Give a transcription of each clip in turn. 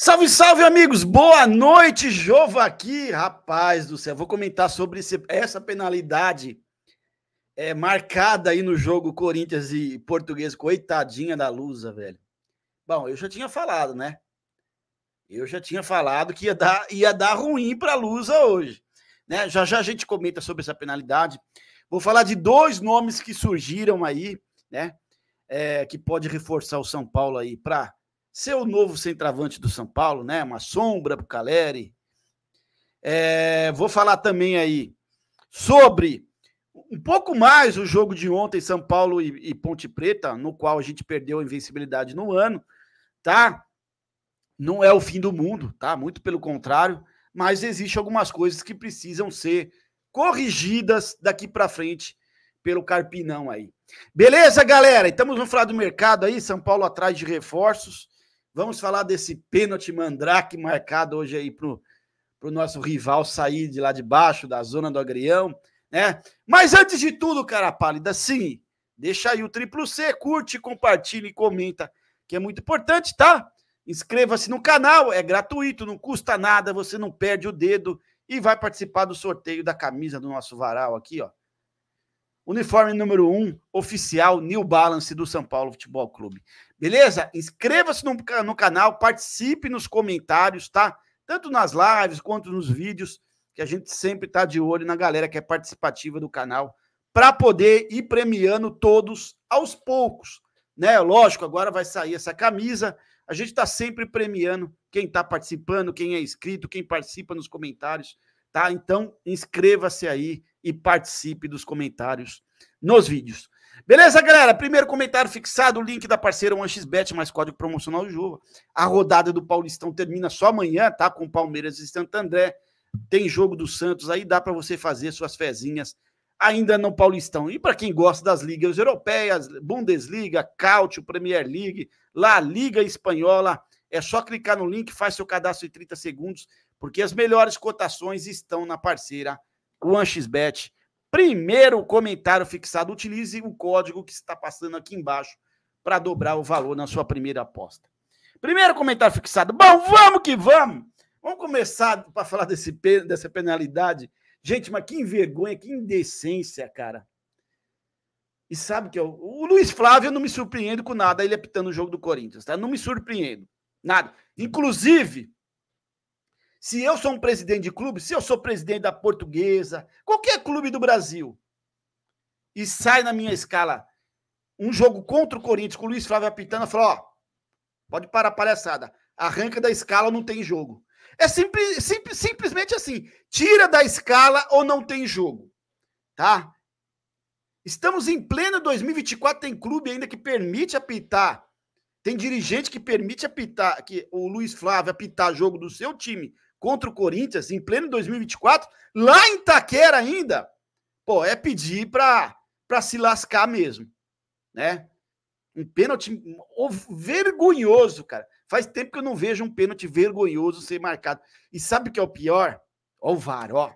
Salve, salve, amigos! Boa noite, Jova aqui! Rapaz do céu, vou comentar sobre esse, essa penalidade é, marcada aí no jogo Corinthians e Português. Coitadinha da Lusa, velho. Bom, eu já tinha falado, né? Eu já tinha falado que ia dar, ia dar ruim para a Lusa hoje. Né? Já já a gente comenta sobre essa penalidade. Vou falar de dois nomes que surgiram aí, né? É, que pode reforçar o São Paulo aí para ser é o novo centroavante do São Paulo, né? Uma sombra para o Caleri. É, vou falar também aí sobre um pouco mais o jogo de ontem, São Paulo e, e Ponte Preta, no qual a gente perdeu a invencibilidade no ano, tá? Não é o fim do mundo, tá? Muito pelo contrário, mas existem algumas coisas que precisam ser corrigidas daqui para frente pelo Carpinão aí. Beleza, galera? Estamos no falar do mercado aí, São Paulo atrás de reforços. Vamos falar desse pênalti mandrake marcado hoje aí para o nosso rival sair de lá de baixo, da zona do agrião, né? Mas antes de tudo, cara pálida, sim, deixa aí o triplo C, curte, compartilha e comenta, que é muito importante, tá? Inscreva-se no canal, é gratuito, não custa nada, você não perde o dedo e vai participar do sorteio da camisa do nosso varal aqui, ó. Uniforme número 1, um, oficial New Balance do São Paulo Futebol Clube. Beleza? Inscreva-se no, no canal, participe nos comentários, tá? Tanto nas lives quanto nos vídeos, que a gente sempre tá de olho na galera que é participativa do canal, para poder ir premiando todos aos poucos, né? Lógico, agora vai sair essa camisa. A gente está sempre premiando quem está participando, quem é inscrito, quem participa nos comentários, tá? Então, inscreva-se aí e participe dos comentários nos vídeos. Beleza, galera? Primeiro comentário fixado, o link da parceira 1xbet mais código promocional Juva. A rodada do Paulistão termina só amanhã, tá? Com Palmeiras e André. Tem jogo do Santos aí, dá para você fazer suas fezinhas ainda no Paulistão. E para quem gosta das ligas europeias, Bundesliga, Cautio, Premier League, lá Liga Espanhola, é só clicar no link, faz seu cadastro em 30 segundos, porque as melhores cotações estão na parceira 1xbet primeiro comentário fixado. Utilize o código que está passando aqui embaixo para dobrar o valor na sua primeira aposta. Primeiro comentário fixado. Bom, vamos que vamos! Vamos começar para falar desse, dessa penalidade. Gente, mas que vergonha, que indecência, cara. E sabe que eu, o Luiz Flávio eu não me surpreendo com nada, ele apitando o jogo do Corinthians, tá? não me surpreendo. Nada. Inclusive, se eu sou um presidente de clube, se eu sou presidente da Portuguesa, qualquer clube do Brasil, e sai na minha escala um jogo contra o Corinthians com o Luiz Flávio apitando, eu falo, ó, pode parar a palhaçada, arranca da escala, não tem jogo. É simples, simples, simplesmente assim, tira da escala ou não tem jogo, tá? Estamos em plena 2024, tem clube ainda que permite apitar tem dirigente que permite apitar, que o Luiz Flávio apitar jogo do seu time contra o Corinthians em pleno 2024, lá em Taquera ainda, pô, é pedir pra, pra se lascar mesmo, né? Um pênalti vergonhoso, cara. Faz tempo que eu não vejo um pênalti vergonhoso ser marcado. E sabe o que é o pior? Ó o VAR, ó.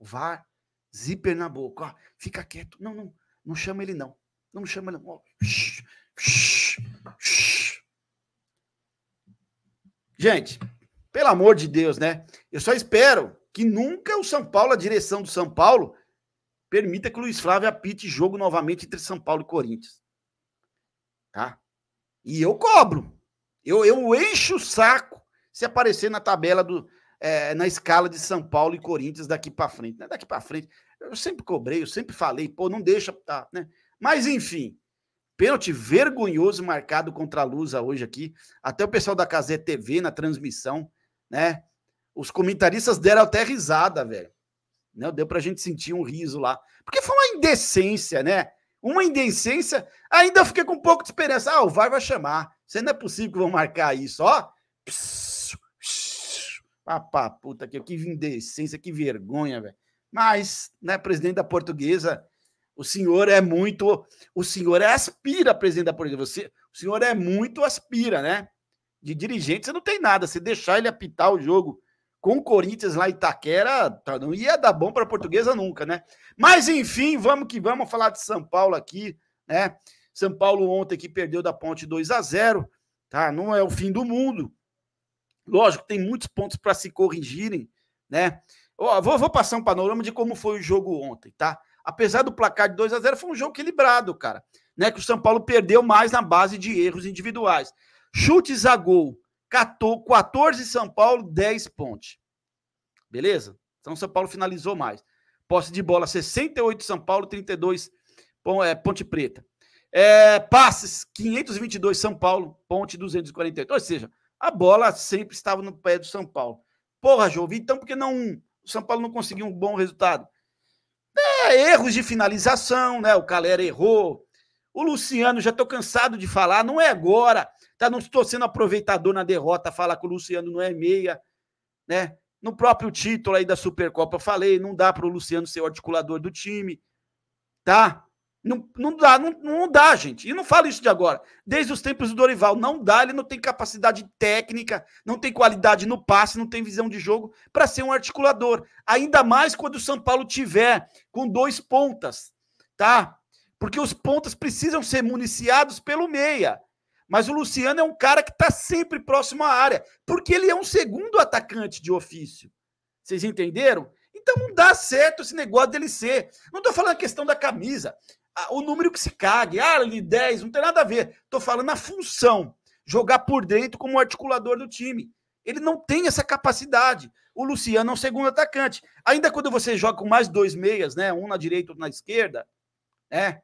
O VAR, zíper na boca, ó. Fica quieto. Não, não, não chama ele não. Não chama ele não. Ó. Gente, pelo amor de Deus, né? Eu só espero que nunca o São Paulo, a direção do São Paulo, permita que o Luiz Flávio apite jogo novamente entre São Paulo e Corinthians. Tá? E eu cobro. Eu, eu encho o saco se aparecer na tabela do. É, na escala de São Paulo e Corinthians daqui para frente. Né? Daqui para frente. Eu sempre cobrei, eu sempre falei, pô, não deixa. Tá, né? Mas, enfim, pênalti vergonhoso marcado contra a Lusa hoje aqui. Até o pessoal da Casé TV na transmissão né? Os comentaristas deram até risada, velho. Não, né? deu pra gente sentir um riso lá. Porque foi uma indecência, né? Uma indecência, ainda fiquei com um pouco de esperança. Ah, o VAR vai chamar. Você não é possível que vão marcar isso, ó. Pss, pss, papá, puta que, que indecência, que vergonha, velho. Mas, né, presidente da portuguesa, o senhor é muito. O senhor é aspira, presidente da portuguesa. Você, o senhor é muito aspira, né? de dirigente, você não tem nada. Se deixar ele apitar o jogo com o Corinthians lá em Itaquera, tá, não ia dar bom para a portuguesa nunca, né? Mas enfim, vamos que vamos falar de São Paulo aqui, né? São Paulo ontem que perdeu da Ponte 2 a 0, tá? Não é o fim do mundo. Lógico, tem muitos pontos para se corrigirem, né? vou, vou passar um panorama de como foi o jogo ontem, tá? Apesar do placar de 2 a 0, foi um jogo equilibrado, cara, né? Que o São Paulo perdeu mais na base de erros individuais. Chutes a gol, 14 São Paulo, 10 Ponte. Beleza? Então São Paulo finalizou mais. Posse de bola, 68 São Paulo, 32 é, Ponte Preta. É, passes, 522 São Paulo, Ponte 248. Ou seja, a bola sempre estava no pé do São Paulo. Porra, jovi então por que não o São Paulo não conseguiu um bom resultado? É, erros de finalização, né? O Calera errou, o Luciano, já estou cansado de falar, não é agora. Tá? Não estou sendo aproveitador na derrota, falar que o Luciano não é meia. Né? No próprio título aí da Supercopa, eu falei, não dá para o Luciano ser o articulador do time. Tá? Não, não dá, não, não dá, gente. E não falo isso de agora. Desde os tempos do Dorival, não dá, ele não tem capacidade técnica, não tem qualidade no passe, não tem visão de jogo para ser um articulador. Ainda mais quando o São Paulo tiver com dois pontas, tá? Porque os pontas precisam ser municiados pelo meia. Mas o Luciano é um cara que está sempre próximo à área, porque ele é um segundo atacante de ofício. Vocês entenderam? Então não dá certo esse negócio dele ser. Não estou falando a questão da camisa, o número que se cague, ah, ele 10, não tem nada a ver. Estou falando a função, jogar por dentro como articulador do time. Ele não tem essa capacidade. O Luciano é um segundo atacante. Ainda quando você joga com mais dois meias, né, um na direita, outro na esquerda, né,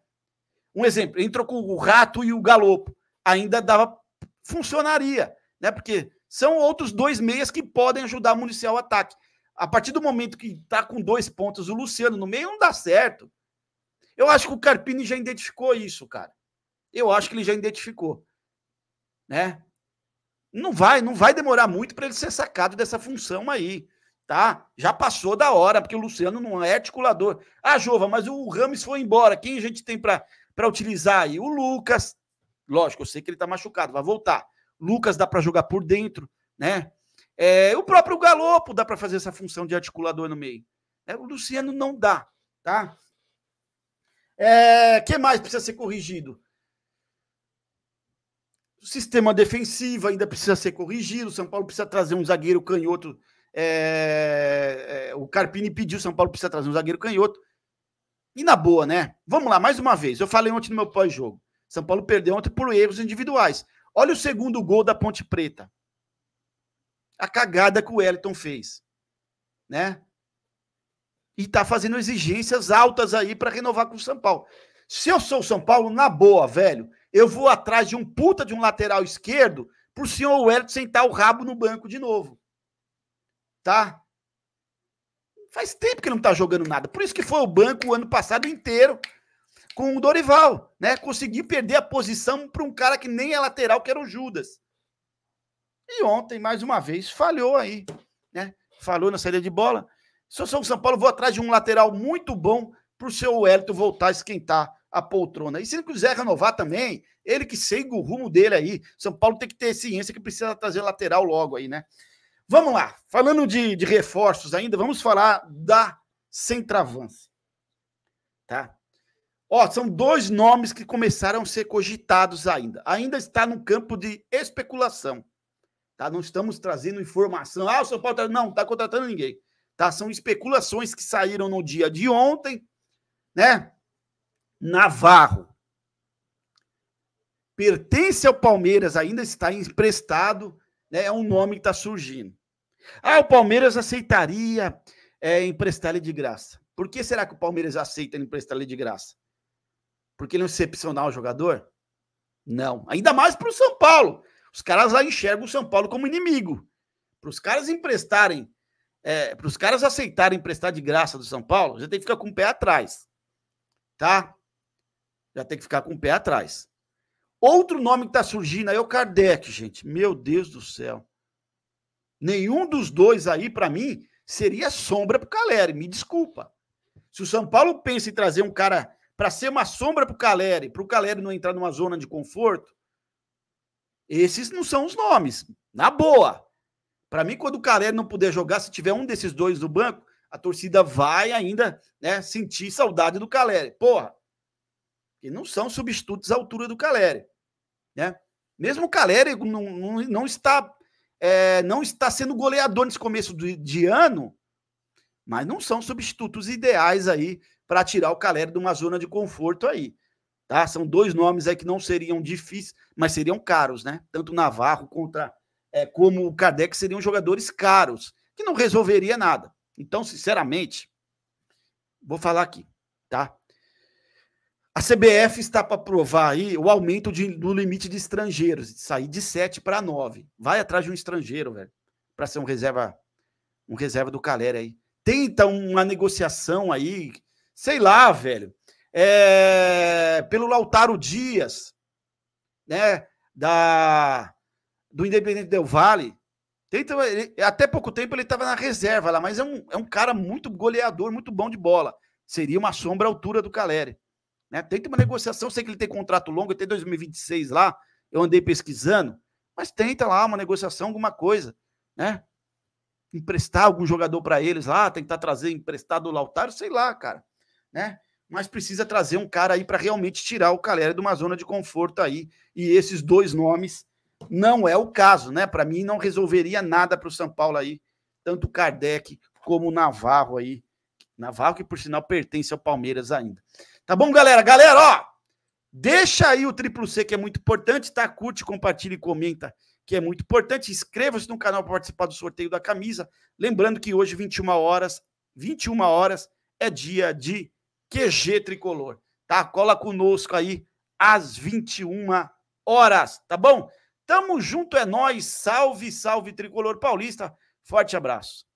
um exemplo, entrou com o rato e o galopo, ainda dava funcionaria, né? Porque são outros dois meias que podem ajudar a municiar o ataque. A partir do momento que está com dois pontos, o Luciano no meio não dá certo. Eu acho que o Carpini já identificou isso, cara. Eu acho que ele já identificou, né? Não vai, não vai demorar muito para ele ser sacado dessa função aí, tá? Já passou da hora, porque o Luciano não é articulador. Ah, Jova, mas o Rames foi embora. Quem a gente tem para para utilizar aí o Lucas. Lógico, eu sei que ele está machucado, vai voltar. Lucas dá para jogar por dentro, né? É, o próprio Galopo dá para fazer essa função de articulador no meio. É O Luciano não dá, tá? É, que mais precisa ser corrigido? O sistema defensivo ainda precisa ser corrigido. O São Paulo precisa trazer um zagueiro canhoto. É, é, o Carpini pediu, o São Paulo precisa trazer um zagueiro canhoto. E na boa, né? Vamos lá, mais uma vez. Eu falei ontem no meu pós-jogo. São Paulo perdeu ontem por erros individuais. Olha o segundo gol da Ponte Preta. A cagada que o Wellington fez. Né? E tá fazendo exigências altas aí para renovar com o São Paulo. Se eu sou o São Paulo, na boa, velho, eu vou atrás de um puta de um lateral esquerdo pro senhor Wellington sentar o rabo no banco de novo. Tá? Faz tempo que ele não está jogando nada. Por isso que foi o banco o ano passado inteiro com o Dorival, né? Conseguiu perder a posição para um cara que nem é lateral, que era o Judas. E ontem, mais uma vez, falhou aí, né? Falou na saída de bola. Se eu sou o São Paulo, vou atrás de um lateral muito bom para o seu Wellington voltar a esquentar a poltrona. E se ele quiser renovar também, ele que segue o rumo dele aí. São Paulo tem que ter ciência que precisa trazer lateral logo aí, né? Vamos lá, falando de, de reforços ainda, vamos falar da centravance. Tá? Ó, são dois nomes que começaram a ser cogitados ainda. Ainda está no campo de especulação. Tá? Não estamos trazendo informação. Ah, o São Paulo tá... não está contratando ninguém. Tá? São especulações que saíram no dia de ontem, né? Navarro pertence ao Palmeiras, ainda está emprestado né, é um nome que está surgindo. Ah, o Palmeiras aceitaria é, emprestar ele de graça. Por que será que o Palmeiras aceita emprestar ele de graça? Porque ele é um excepcional jogador? Não. Ainda mais para o São Paulo. Os caras lá enxergam o São Paulo como inimigo. Para os caras emprestarem, é, para os caras aceitarem emprestar de graça do São Paulo, já tem que ficar com o pé atrás. Tá? Já tem que ficar com o pé atrás. Outro nome que está surgindo aí é o Kardec, gente. Meu Deus do céu. Nenhum dos dois aí, para mim, seria sombra para o Caleri. Me desculpa. Se o São Paulo pensa em trazer um cara para ser uma sombra para o Caleri, para o Caleri não entrar numa zona de conforto, esses não são os nomes. Na boa. Para mim, quando o Caleri não puder jogar, se tiver um desses dois no banco, a torcida vai ainda né, sentir saudade do Caleri. Porra. E não são substitutos à altura do Caleri. Né? Mesmo o Caleri não, não, não está é, não está sendo goleador nesse começo de, de ano, mas não são substitutos ideais aí para tirar o Caleri de uma zona de conforto aí. Tá? São dois nomes aí que não seriam difíceis, mas seriam caros, né? Tanto o Navarro contra, é, como o Kardec seriam jogadores caros, que não resolveria nada. Então, sinceramente, vou falar aqui, tá? A CBF está para provar aí o aumento de, do limite de estrangeiros, de sair de 7 para 9. Vai atrás de um estrangeiro, velho, para ser um reserva um reserva do Calera aí. Tenta uma negociação aí, sei lá, velho. É, pelo Lautaro Dias, né, da do Independente Del Vale. Tenta, ele, até pouco tempo ele estava na reserva lá, mas é um, é um cara muito goleador, muito bom de bola. Seria uma sombra à altura do Caleri. Né? Tem que ter uma negociação, sei que ele tem contrato longo, até 2026 lá, eu andei pesquisando, mas tenta lá uma negociação, alguma coisa, né? Emprestar algum jogador para eles lá, tentar trazer emprestado o Lautaro, sei lá, cara, né? Mas precisa trazer um cara aí para realmente tirar o Caleri de uma zona de conforto aí. E esses dois nomes não é o caso, né? Para mim não resolveria nada para o São Paulo aí, tanto o Kardec como o Navarro aí. Navarro que por sinal pertence ao Palmeiras ainda. Tá bom, galera? Galera, ó, deixa aí o triplo C, que é muito importante, tá? Curte, compartilha e comenta, que é muito importante. Inscreva-se no canal para participar do sorteio da camisa. Lembrando que hoje, 21 horas, 21 horas é dia de QG Tricolor, tá? Cola conosco aí às 21 horas, tá bom? Tamo junto, é nós. Salve, salve Tricolor Paulista. Forte abraço.